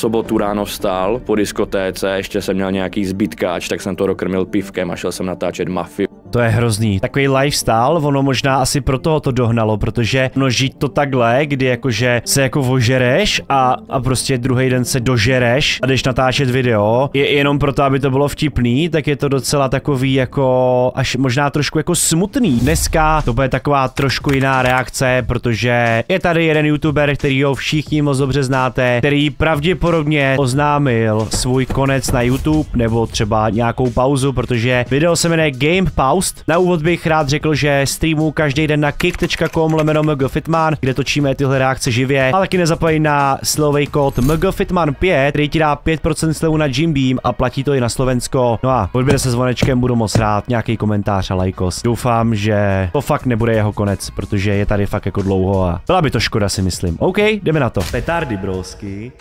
sobotu ráno vstal po diskotéce, ještě jsem měl nějaký zbytkáč, tak jsem to dokrmil pivkem a šel jsem natáčet mafii. To je hrozný. Takový lifestyle, ono možná asi pro toho to dohnalo, protože no žít to takhle, kdy jakože se jako vožereš a, a prostě druhý den se dožereš a jdeš natáčet video, je jenom proto, aby to bylo vtipný, tak je to docela takový jako až možná trošku jako smutný. Dneska to bude taková trošku jiná reakce, protože je tady jeden youtuber, který ho všichni moc dobře znáte, který pravděpodobně pravděpodobně oznámil svůj konec na YouTube nebo třeba nějakou pauzu, protože video se jmenuje Game Paused. Na úvod bych rád řekl, že streamu každý den na kick.com lomeno mgfitman, kde točíme tyhle reakce živě, ale taky nezapojí na slovej kód mgfitman5, který ti dá 5% slevu na Jim Beam a platí to i na Slovensko. No a odběr se zvonečkem, budu moc rád, nějaký komentář a lajkos. Doufám, že to fakt nebude jeho konec, protože je tady fakt jako dlouho a byla by to škoda si myslím. OK, jdeme na to. Petardy brosky.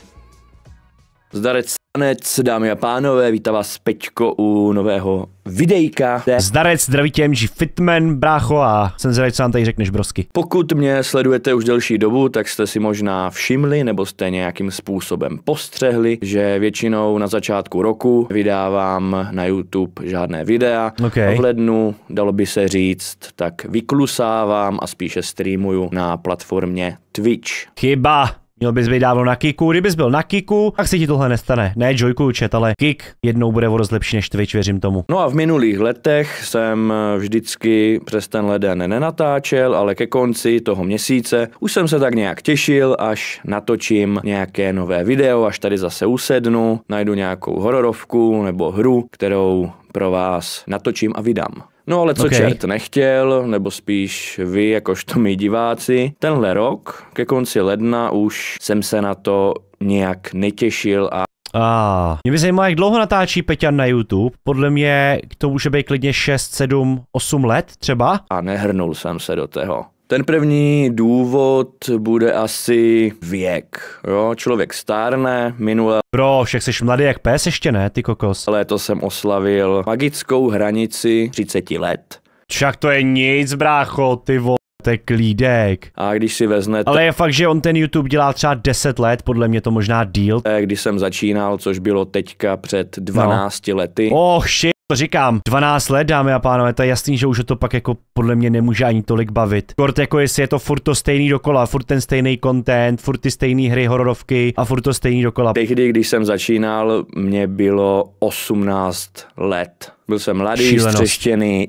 Zdarec Stanec, dámy a pánové, vítá vás Peťko u nového videjka. Zdarec, zdraví tě MG Fitman, brácho a jsem zvědavý, co vám tady řekneš brosky. Pokud mě sledujete už delší dobu, tak jste si možná všimli nebo jste nějakým způsobem postřehli, že většinou na začátku roku vydávám na YouTube žádné videa. Okay. V lednu, dalo by se říct, tak vyklusávám a spíše streamuju na platformě Twitch. Chyba! Měl bys být dávno na kiku, kdybys byl na kiku, tak se ti tohle nestane. Ne joyku chat, ale kick jednou bude o dost lepší než Twitch, věřím tomu. No a v minulých letech jsem eh, vždycky přes ten leden nenatáčel, ale ke konci toho měsíce už jsem se tak nějak těšil, až natočím nějaké nové video, až tady zase usednu, najdu nějakou hororovku nebo hru, kterou pro vás natočím a vydám. No ale co okay. čert nechtěl, nebo spíš vy, jakožto my diváci, tenhle rok, ke konci ledna, už jsem se na to nějak netěšil a a ah, mě by zajímalo, jak dlouho natáčí Peťan na YouTube. Podle mě to může být klidně 6, 7, 8 let třeba. A nehrnul jsem se do toho. Ten první důvod bude asi věk. Jo, člověk stárne, minule... Bro, však jsi mladý jak pes ještě ne, ty kokos. Léto jsem oslavil magickou hranici 30 let. Však to je nic, brácho, ty vo to je klídek. A když si vezmete... Ale je fakt, že on ten YouTube dělá třeba 10 let, podle mě to možná díl. Eh, když jsem začínal, což bylo teďka před 12 no. lety. Oh shit, to říkám, 12 let, dámy a pánové, to je jasný, že už to pak jako podle mě nemůže ani tolik bavit. Kort jako jestli je to furt to stejný dokola, furt ten stejný content, furt ty stejné hry hororovky a furt to stejný dokola. Tehdy, když jsem začínal, mě bylo 18 let. Byl jsem mladý, střeštěný,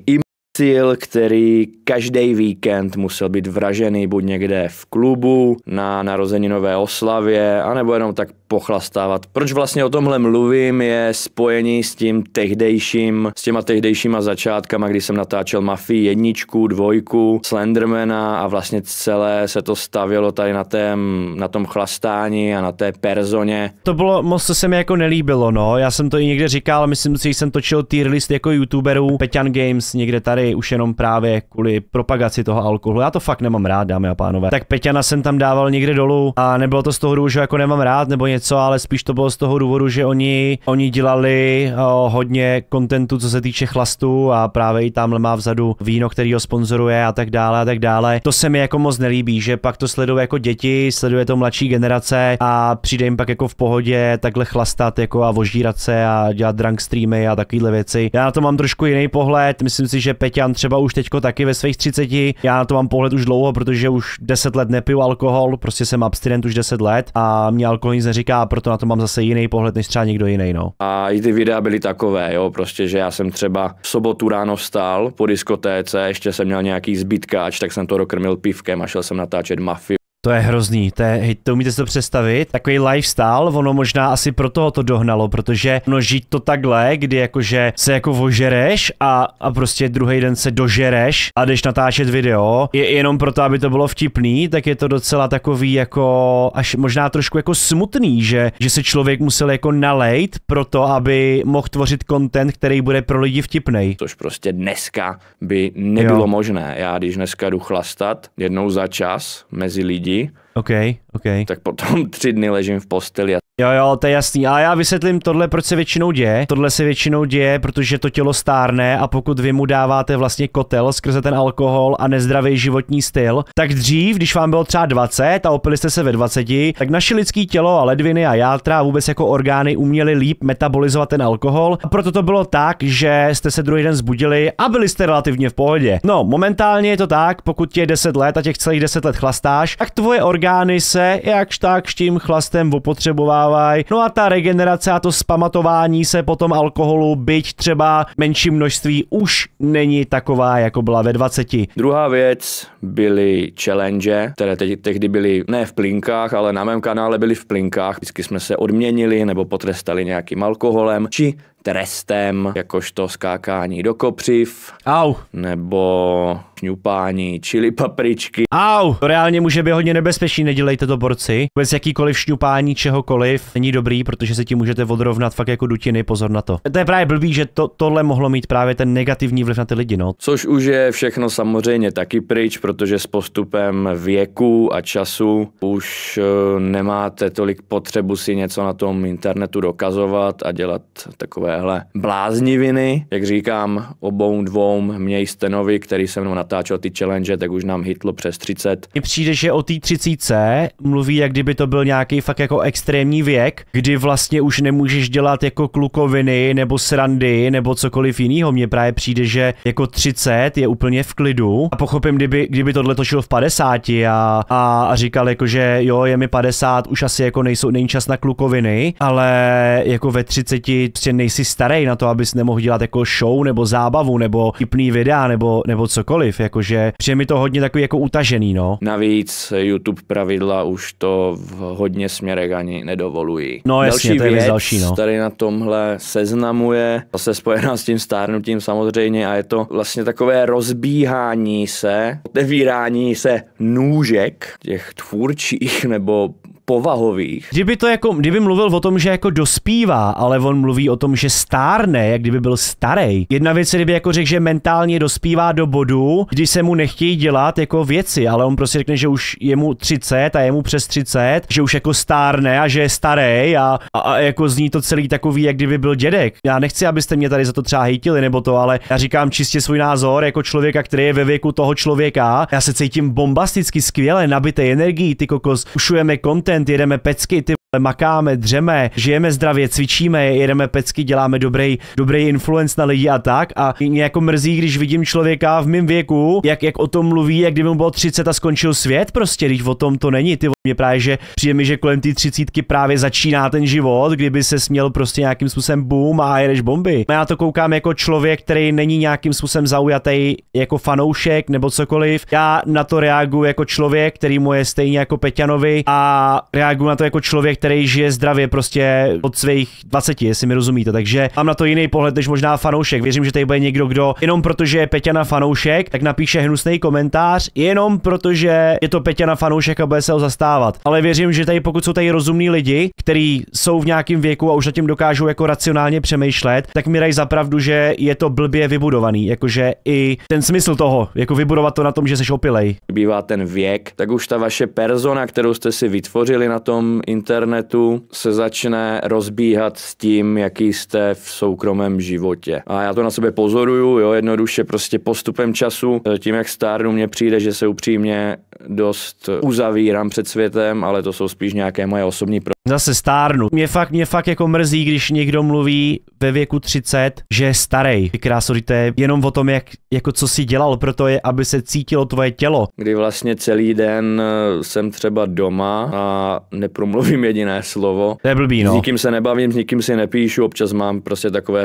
cíl, který každý víkend musel být vražený buď někde v klubu, na narozeninové oslavě, anebo jenom tak pochlastávat. Proč vlastně o tomhle mluvím, je spojení s tím tehdejším, s těma tehdejšíma začátkama, kdy jsem natáčel Mafii jedničku, dvojku, Slendermana a vlastně celé se to stavilo tady na, tém, na tom chlastání a na té personě. To bylo moc, co se mi jako nelíbilo, no. Já jsem to i někde říkal, myslím si, že jsem točil tier list jako youtuberů, Peťan Games někde tady už jenom právě kvůli propagaci toho alkoholu. Já to fakt nemám rád, dámy a pánové. Tak Peťana jsem tam dával někde dolů a nebylo to z toho důvodu, že jako nemám rád nebo něco něco, ale spíš to bylo z toho důvodu, že oni, oni dělali o, eh, hodně kontentu, co se týče chlastu a právě i tamhle má vzadu víno, který ho sponzoruje a tak dále a tak dále. To se mi jako moc nelíbí, že pak to sleduje jako děti, sleduje to mladší generace a přijde jim pak jako v pohodě takhle chlastat jako a vožírat se a dělat drunk streamy a takovéhle věci. Já na to mám trošku jiný pohled, myslím si, že Peťan třeba už teďko taky ve svých 30, já na to mám pohled už dlouho, protože už 10 let nepiju alkohol, prostě jsem abstinent už 10 let a mě alkohol nic neříká říká, proto na to mám zase jiný pohled než třeba někdo jiný. No. A i ty videa byly takové, jo, prostě, že já jsem třeba v sobotu ráno vstal po diskotéce, ještě jsem měl nějaký zbytkáč, tak jsem to dokrmil pivkem a šel jsem natáčet mafii to je hrozný, to, je, hej, to umíte si to představit, takový lifestyle, ono možná asi pro toho to dohnalo, protože no žít to takhle, kdy jakože se jako vožereš a, a prostě druhý den se dožereš a jdeš natáčet video, je jenom proto, aby to bylo vtipný, tak je to docela takový jako až možná trošku jako smutný, že, že se člověk musel jako nalejt pro to, aby mohl tvořit content, který bude pro lidi vtipnej. Což prostě dneska by nebylo jo. možné. Já když dneska jdu chlastat jednou za čas mezi lidi, lidi, okay, okay. tak potom tři dny ležím v posteli a Jo, jo, to je jasný, A já vysvětlím tohle, proč se většinou děje. Tohle se většinou děje, protože to tělo stárne a pokud vy mu dáváte vlastně kotel skrze ten alkohol a nezdravý životní styl, tak dřív, když vám bylo třeba 20 a opili jste se ve 20, tak naše lidské tělo a ledviny a játra a vůbec jako orgány uměly líp metabolizovat ten alkohol. A proto to bylo tak, že jste se druhý den zbudili a byli jste relativně v pohodě. No, momentálně je to tak, pokud je 10 let a těch celých 10 let chlastáš, tak tvoje orgány se jakž tak tím chlastem opotřebovávají vypadávají. No a ta regenerace a to spamatování se potom alkoholu, byť třeba menší množství, už není taková, jako byla ve 20. Druhá věc byly challenge, které teď, tehdy byly ne v plinkách, ale na mém kanále byly v plinkách. Vždycky jsme se odměnili nebo potrestali nějakým alkoholem, či trestem, jakožto skákání do kopřiv. Au. Nebo šňupání čili papričky. Au, to reálně může být hodně nebezpečný, nedělejte to borci. Vůbec jakýkoliv šňupání čehokoliv není dobrý, protože se tím můžete odrovnat fakt jako dutiny, pozor na to. To je právě blbý, že to, tohle mohlo mít právě ten negativní vliv na ty lidi, no. Což už je všechno samozřejmě taky pryč, protože s postupem věku a času už eh, nemáte tolik potřebu si něco na tom internetu dokazovat a dělat takové takovéhle blázniviny. Jak říkám, obou dvou měj Stenovi, který se mnou natáčel ty challenge, tak už nám hitlo přes 30. Mně přijde, že o té 30 mluví, jak kdyby to byl nějaký fakt jako extrémní věk, kdy vlastně už nemůžeš dělat jako klukoviny nebo srandy nebo cokoliv jiného. Mně právě přijde, že jako 30 je úplně v klidu a pochopím, kdyby, kdyby tohle točil v 50 a, a, a říkal jako, že jo, je mi 50, už asi jako nejsou, není čas na klukoviny, ale jako ve 30 prostě nejsi jsi starý na to, abys nemohl dělat jako show nebo zábavu nebo tipný videa nebo, nebo cokoliv, jakože přijde mi to hodně takový jako utažený, no. Navíc YouTube pravidla už to v hodně směrech ani nedovolují. No jasně, další to je věc, další, no. tady na tomhle seznamuje, zase spojená s tím stárnutím samozřejmě a je to vlastně takové rozbíhání se, otevírání se nůžek těch tvůrčích nebo povahových. Kdyby to jako, kdyby mluvil o tom, že jako dospívá, ale on mluví o tom, že stárne, jak kdyby byl starý. Jedna věc, kdyby jako řekl, že mentálně dospívá do bodu, kdy se mu nechtějí dělat jako věci, ale on prostě řekne, že už je mu 30 a je mu přes 30, že už jako stárne a že je starý a, a, a jako zní to celý takový, jak kdyby byl dědek. Já nechci, abyste mě tady za to třeba hejtili nebo to, ale já říkám čistě svůj názor jako člověka, který je ve věku toho člověka. Já se cítím bombasticky skvěle, nabité energií, ty kokos, ušujeme content, víkend, jedeme pecky, ty makáme, dřeme, žijeme zdravě, cvičíme, jedeme pecky, děláme dobrý, dobrý influence na lidi a tak. A mě jako mrzí, když vidím člověka v mém věku, jak, jak o tom mluví, jak kdyby mu bylo 30 a skončil svět prostě, když o tom to není, ty mě právě, že přijde mi, že kolem ty třicítky právě začíná ten život, kdyby se směl prostě nějakým způsobem boom a jedeš bomby. Já to koukám jako člověk, který není nějakým způsobem zaujatý jako fanoušek nebo cokoliv. Já na to reaguji jako člověk, který mu je stejně jako Peťanovi a reaguji na to jako člověk, který žije zdravě prostě od svých 20, jestli mi rozumíte. Takže mám na to jiný pohled než možná fanoušek. Věřím, že tady bude někdo, kdo jenom protože je Peťana fanoušek, tak napíše hnusný komentář, jenom protože je to Peťana fanoušek a bude se ho zastávat vzdělávat. Ale věřím, že tady pokud jsou tady rozumní lidi, kteří jsou v nějakém věku a už nad tím dokážou jako racionálně přemýšlet, tak mi dají zapravdu, že je to blbě vybudovaný, jakože i ten smysl toho, jako vybudovat to na tom, že seš opilej. Bývá ten věk, tak už ta vaše persona, kterou jste si vytvořili na tom internetu, se začne rozbíhat s tím, jaký jste v soukromém životě. A já to na sebe pozoruju, jo, jednoduše prostě postupem času, tím jak stárnu, mně přijde, že se upřímně dost uzavírám před svět světem, ale to jsou spíš nějaké moje osobní pro... Zase stárnu. Mě fakt, mě fakt jako mrzí, když někdo mluví ve věku 30, že je starý. Ty to je jenom o tom, jak, jako co si dělal pro to, je, aby se cítilo tvoje tělo. Kdy vlastně celý den eh, jsem třeba doma a nepromluvím jediné slovo. To je blbý, no. S nikým se nebavím, s nikým si nepíšu, občas mám prostě takové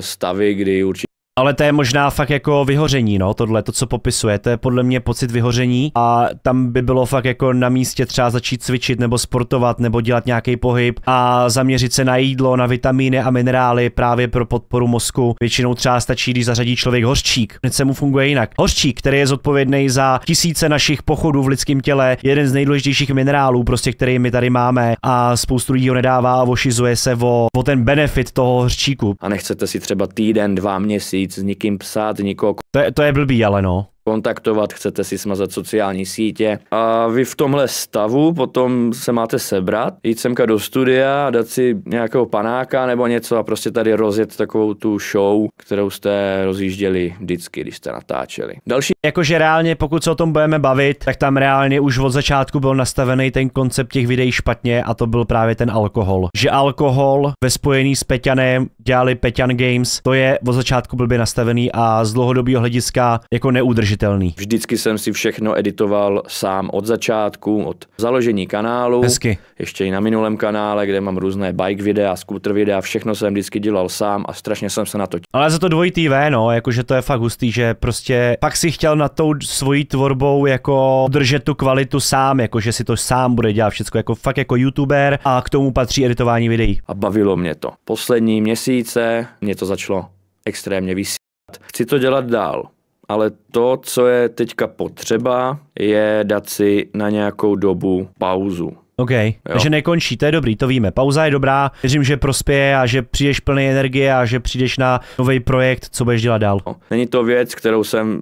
stavy, kdy určitě ale to je možná fakt jako vyhoření, no, tohle, to, co popisuje, to je podle mě pocit vyhoření a tam by bylo fakt jako na místě třeba začít cvičit nebo sportovat nebo dělat nějaký pohyb a zaměřit se na jídlo, na vitamíny a minerály právě pro podporu mozku. Většinou třeba stačí, když zařadí člověk hořčík, hned se mu funguje jinak. Hořčík, který je zodpovědný za tisíce našich pochodů v lidském těle, jeden z nejdůležitějších minerálů, prostě který my tady máme a spoustu lidí ho nedává a ošizuje se o, o ten benefit toho hořčíku. A nechcete si třeba týden, dva měsíce říct, s někým psát, někoho... To je, to je blbý, ale no kontaktovat, chcete si smazat sociální sítě. A vy v tomhle stavu potom se máte sebrat, jít semka do studia dát si nějakého panáka nebo něco a prostě tady rozjet takovou tu show, kterou jste rozjížděli vždycky, když jste natáčeli. Další. Jakože reálně, pokud se o tom budeme bavit, tak tam reálně už od začátku byl nastavený ten koncept těch videí špatně a to byl právě ten alkohol. Že alkohol ve spojení s Peťanem dělali Peťan Games, to je od začátku byl by nastavený a z dlouhodobého hlediska jako neudržitelný použitelný. Vždycky jsem si všechno editoval sám od začátku, od založení kanálu. Hezky. Ještě i na minulém kanále, kde mám různé bike videa, scooter videa, všechno jsem vždycky dělal sám a strašně jsem se na to. Ale za to dvojitý V, no, jakože to je fakt hustý, že prostě pak si chtěl na tou svojí tvorbou jako držet tu kvalitu sám, jakože si to sám bude dělat všechno jako fakt jako youtuber a k tomu patří editování videí. A bavilo mě to. Poslední měsíce mě to začalo extrémně vysílat. Chci to dělat dál ale to, co je teďka potřeba, je dát si na nějakou dobu pauzu. OK, jo. takže nekončí, to je dobrý, to víme. Pauza je dobrá, věřím, že prospěje a že přijdeš plný energie a že přijdeš na nový projekt, co budeš dělat dál. No, není to věc, kterou jsem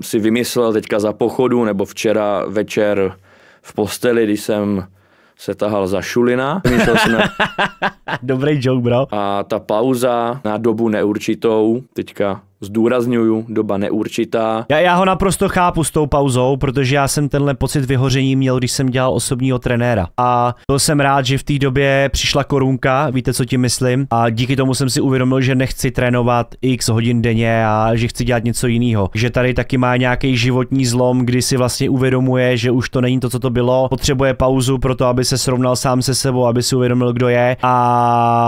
si vymyslel teďka za pochodu nebo včera večer v posteli, když jsem se tahal za Šulina. na... Dobrý joke, bro. A ta pauza na dobu neurčitou, teďka Zdůrazňuju, doba neurčitá. Já, já ho naprosto chápu s tou pauzou, protože já jsem tenhle pocit vyhoření měl, když jsem dělal osobního trenéra. A byl jsem rád, že v té době přišla korunka, víte, co tím myslím. A díky tomu jsem si uvědomil, že nechci trénovat x hodin denně a že chci dělat něco jiného. Že tady taky má nějaký životní zlom, kdy si vlastně uvědomuje, že už to není to, co to bylo. Potřebuje pauzu pro to, aby se srovnal sám se sebou, aby si uvědomil, kdo je a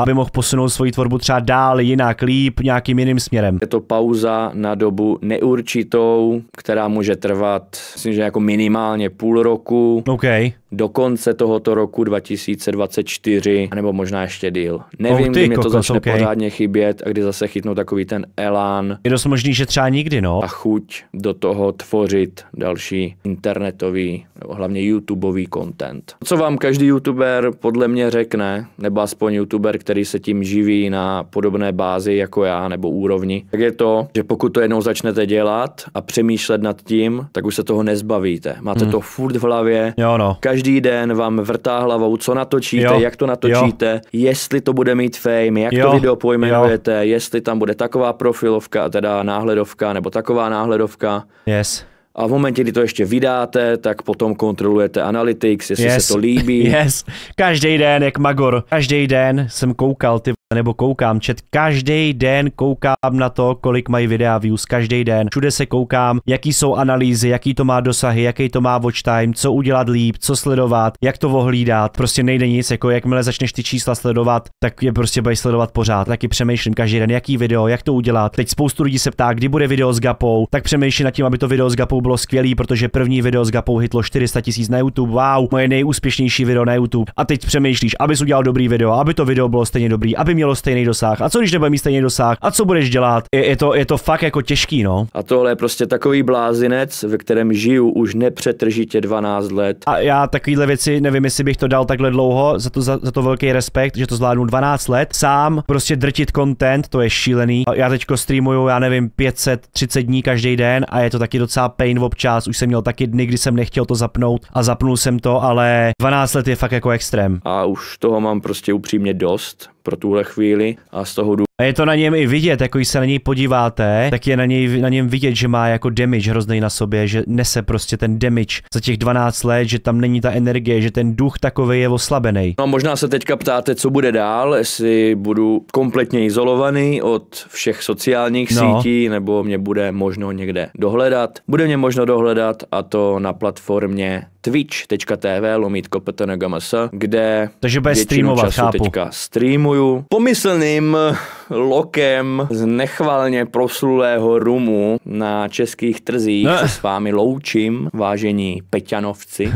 aby mohl posunout svoji tvorbu třeba dál, jinak, líp, nějakým jiným směrem. Je to pauza pauza na dobu neurčitou, která může trvat, myslím, že jako minimálně půl roku. Okay. Do konce tohoto roku 2024, nebo možná ještě díl. Nevím, oh, ty, kdy mi kokos, to začne okay. pořádně chybět a kdy zase chytnu takový ten elán. Je dost možný, že třeba nikdy, no. A chuť do toho tvořit další internetový hlavně YouTubeový content. Co vám každý YouTuber podle mě řekne, nebo aspoň YouTuber, který se tím živí na podobné bázi jako já nebo úrovni, tak je to, že pokud to jednou začnete dělat a přemýšlet nad tím, tak už se toho nezbavíte. Máte hmm. to furt v hlavě, jo no. každý den vám vrtá hlavou, co natočíte, jo. jak to natočíte, jo. jestli to bude mít fame, jak jo. to video pojmenujete, jo. jestli tam bude taková profilovka, teda náhledovka nebo taková náhledovka. Yes a v momentě, kdy to ještě vydáte, tak potom kontrolujete analytics, jestli yes. se to líbí. Yes. Každý den, jak Magor, každý den jsem koukal ty nebo koukám čet. Každý den koukám na to, kolik mají videa views, každý den. Všude se koukám, jaký jsou analýzy, jaký to má dosahy, jaký to má watch time, co udělat líp, co sledovat, jak to ohlídat. Prostě nejde nic, jako jakmile začneš ty čísla sledovat, tak je prostě budeš sledovat pořád. Taky přemýšlím každý den, jaký video, jak to udělat. Teď spoustu lidí se ptá, kdy bude video s Gapou, tak přemýšlím nad tím, aby to video s Gapou bylo skvělý, protože první video s Gapou hitlo 400 tisíc na YouTube. Wow, moje nejúspěšnější video na YouTube. A teď přemýšlíš, abys udělal dobrý video, aby to video bylo stejně dobrý, aby měl mělo stejný dosah. A co když nebude mít stejný dosah? A co budeš dělat? Je, je, to, je to fakt jako těžký, no. A tohle je prostě takový blázinec, ve kterém žiju už nepřetržitě 12 let. A já takovýhle věci nevím, jestli bych to dal takhle dlouho, za to, za, za to velký respekt, že to zvládnu 12 let. Sám prostě drtit content, to je šílený. Já teďko streamuju, já nevím, 530 dní každý den a je to taky docela pain občas. Už jsem měl taky dny, kdy jsem nechtěl to zapnout a zapnul jsem to, ale 12 let je fakt jako extrém. A už toho mám prostě upřímně dost pro tuhle chvíli a z toho důvodu. A je to na něm i vidět, jako když se na něj podíváte, tak je na, něj, na něm vidět, že má jako damage hrozný na sobě, že nese prostě ten damage za těch 12 let, že tam není ta energie, že ten duch takový je oslabený. No a možná se teďka ptáte, co bude dál, jestli budu kompletně izolovaný od všech sociálních no. sítí, nebo mě bude možno někde dohledat. Bude mě možno dohledat a to na platformě twitch.tv lomítko ptngms, kde Takže bude streamovat, času chápu. teďka streamuju pomyslným eh, lokem z nechvalně proslulého rumu na českých trzích no. se s vámi loučím, vážení Peťanovci.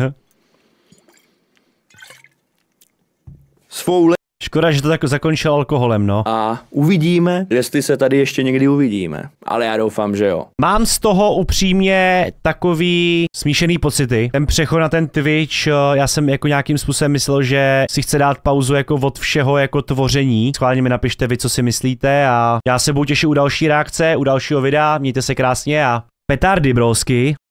Svou Škoda, že to tak zakončil alkoholem, no. A uvidíme, jestli se tady ještě někdy uvidíme. Ale já doufám, že jo. Mám z toho upřímně takový smíšený pocity. Ten přechod na ten Twitch, eh, já jsem jako nějakým způsobem myslel, že si chce dát pauzu jako od všeho jako tvoření. Schválně mi napište vy, co si myslíte a já se budu těšit u další reakce, u dalšího videa. Mějte se krásně a petardy, brosky.